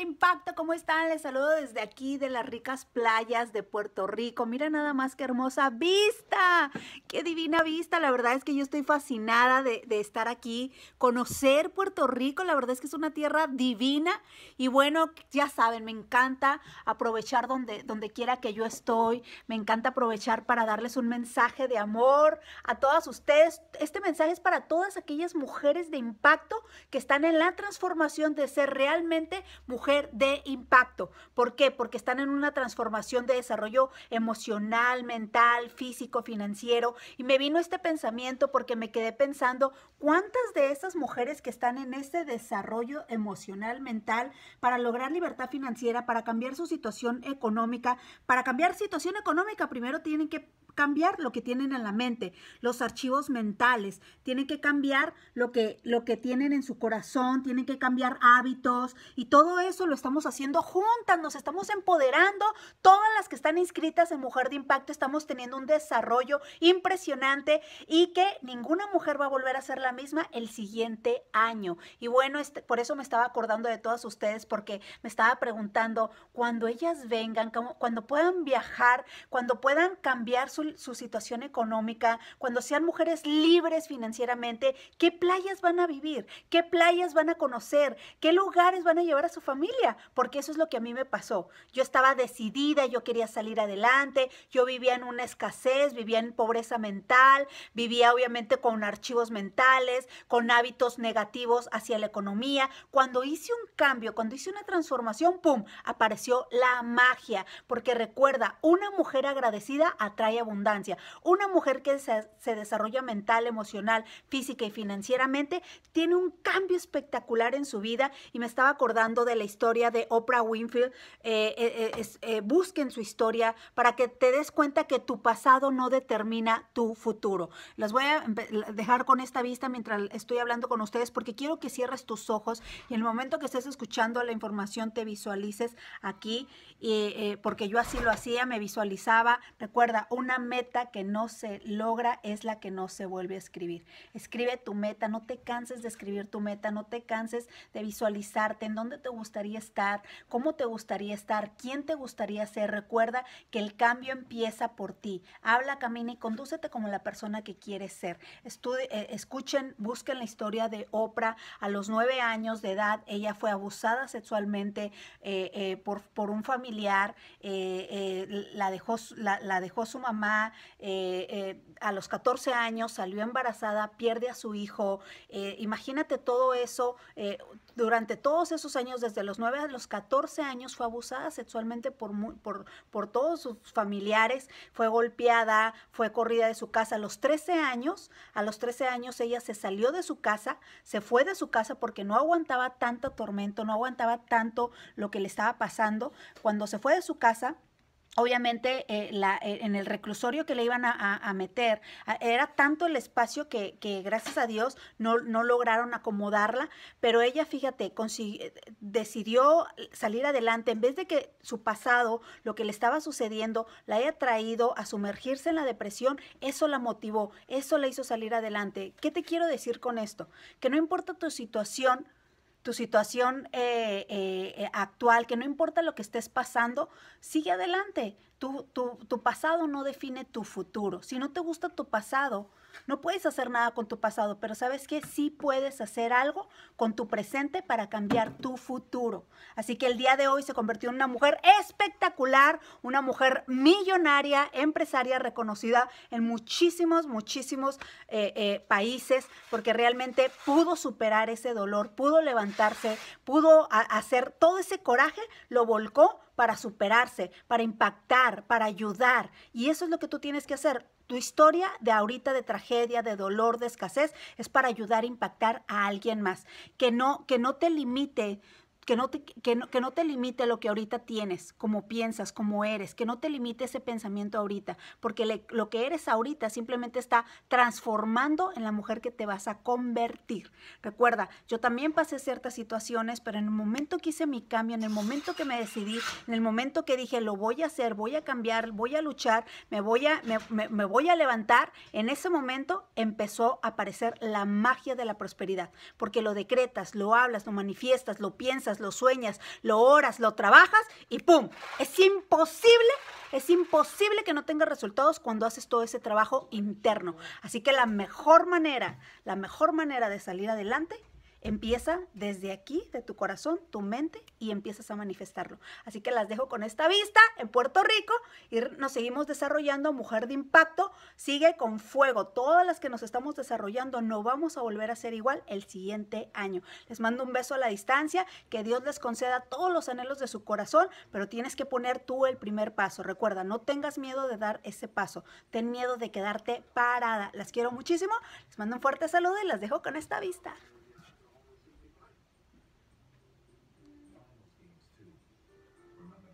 impacto, ¿cómo están? Les saludo desde aquí de las ricas playas de Puerto Rico. Mira nada más que hermosa vista, qué divina vista. La verdad es que yo estoy fascinada de, de estar aquí, conocer Puerto Rico. La verdad es que es una tierra divina y bueno, ya saben, me encanta aprovechar donde, donde quiera que yo estoy. Me encanta aprovechar para darles un mensaje de amor a todas ustedes. Este mensaje es para todas aquellas mujeres de impacto que están en la transformación de ser realmente mujeres de impacto. ¿Por qué? Porque están en una transformación de desarrollo emocional, mental, físico, financiero. Y me vino este pensamiento porque me quedé pensando cuántas de esas mujeres que están en este desarrollo emocional, mental, para lograr libertad financiera, para cambiar su situación económica, para cambiar situación económica, primero tienen que cambiar lo que tienen en la mente, los archivos mentales, tienen que cambiar lo que, lo que tienen en su corazón, tienen que cambiar hábitos y todo eso lo estamos haciendo juntas, nos estamos empoderando todas que están inscritas en Mujer de Impacto estamos teniendo un desarrollo impresionante y que ninguna mujer va a volver a ser la misma el siguiente año. Y bueno, este, por eso me estaba acordando de todas ustedes porque me estaba preguntando, cuando ellas vengan, cuando puedan viajar, cuando puedan cambiar su, su situación económica, cuando sean mujeres libres financieramente, ¿qué playas van a vivir? ¿Qué playas van a conocer? ¿Qué lugares van a llevar a su familia? Porque eso es lo que a mí me pasó. Yo estaba decidida, yo quería salir adelante, yo vivía en una escasez, vivía en pobreza mental, vivía obviamente con archivos mentales, con hábitos negativos hacia la economía. Cuando hice un cambio, cuando hice una transformación, ¡pum!, apareció la magia, porque recuerda, una mujer agradecida atrae abundancia. Una mujer que se, desarrolla mental, emocional, física y financieramente, tiene un cambio espectacular en su vida y me estaba acordando de la historia de Oprah Winfield. Eh, eh, eh, busquen su historia para que te des cuenta que tu pasado no determina tu futuro. Las voy a dejar con esta vista mientras estoy hablando con ustedes porque quiero que cierres tus ojos y en el momento que estés escuchando la información te visualices aquí, eh, porque yo así lo hacía, me visualizaba. Recuerda, una meta que no se logra es la que no se vuelve a escribir. Escribe tu meta, no te canses de escribir tu meta, no te canses de visualizarte en dónde te gustaría estar, cómo te gustaría estar, quién te gustaría ser recuerda que el cambio empieza por ti. Habla, camina y condúcete como la persona que quieres ser. Eh, escuchen, busquen la historia de Oprah. A los nueve años de edad, ella fue abusada sexualmente eh, eh, por, un familiar. la, dejó, la, dejó su mamá. a los catorce años salió embarazada, pierde a su hijo. imagínate todo eso. durante todos esos años, desde los nueve a los catorce años, fue abusada sexualmente por, por, por todos sus familiares, fue golpeada, fue corrida de su casa a los 13 años. A los 13 años ella se salió de su casa, se fue de su casa porque no aguantaba tanto tormento, no aguantaba tanto lo que le estaba pasando. Cuando se fue de su casa, obviamente eh, eh, en el reclusorio que le iban a, meter, era tanto el espacio que, gracias a Dios no, no, lograron acomodarla, pero ella, fíjate, eh, decidió salir adelante, en vez de que su pasado, lo que le estaba sucediendo, la haya traído a sumergirse en la depresión, eso la motivó, eso la hizo salir adelante. ¿Qué te quiero decir con esto? Que no importa tu situación, tu situación eh, eh, eh, actual, que no importa lo que estés pasando, sigue adelante, tu, pasado no define tu futuro. Si no te gusta tu pasado, no puedes hacer nada con tu pasado, pero sabes que sí puedes hacer algo con tu presente para cambiar tu futuro. Así que el día de hoy se convirtió en una mujer espectacular, una mujer millonaria, empresaria reconocida en muchísimos, muchísimos eh, eh, países, porque realmente pudo superar ese dolor, pudo levantarse, pudo hacer todo ese coraje, lo volcó para superarse, para impactar, para ayudar. Y eso es lo que tú tienes que hacer. Tu historia de ahorita de tragedia, de dolor, de escasez, es para ayudar a impactar a alguien más. Que no, que no te limite que no, te, que, no, te limite lo que ahorita tienes, como piensas, como eres, que no te limite ese pensamiento ahorita, porque lo que eres ahorita simplemente está transformando en la mujer que te vas a convertir. Recuerda, yo también pasé ciertas situaciones, pero en el momento que hice mi cambio, en el momento que me decidí, en el momento que dije, lo voy a hacer, voy a cambiar, voy a luchar, me voy a, me voy a levantar, en ese momento empezó a aparecer la magia de la prosperidad, porque lo decretas, lo hablas, lo manifiestas, lo piensas, lo sueñas, lo oras, lo trabajas y ¡pum! Es imposible es imposible que no tengas resultados cuando haces todo ese trabajo interno. Así que la mejor manera, la mejor manera de salir adelante Empieza desde aquí, de tu corazón, tu mente, y empiezas a manifestarlo. Así que las dejo con esta vista en Puerto Rico y nos seguimos desarrollando. Mujer de Impacto sigue con fuego. Todas las que nos estamos desarrollando no vamos a volver a ser igual el siguiente año. Les mando un beso a la distancia, que Dios les conceda todos los anhelos de su corazón, pero tienes que poner tú el primer paso. Recuerda, no tengas miedo de dar ese paso. Ten miedo de quedarte parada. Las quiero muchísimo. Les mando un fuerte saludo y las dejo con esta vista.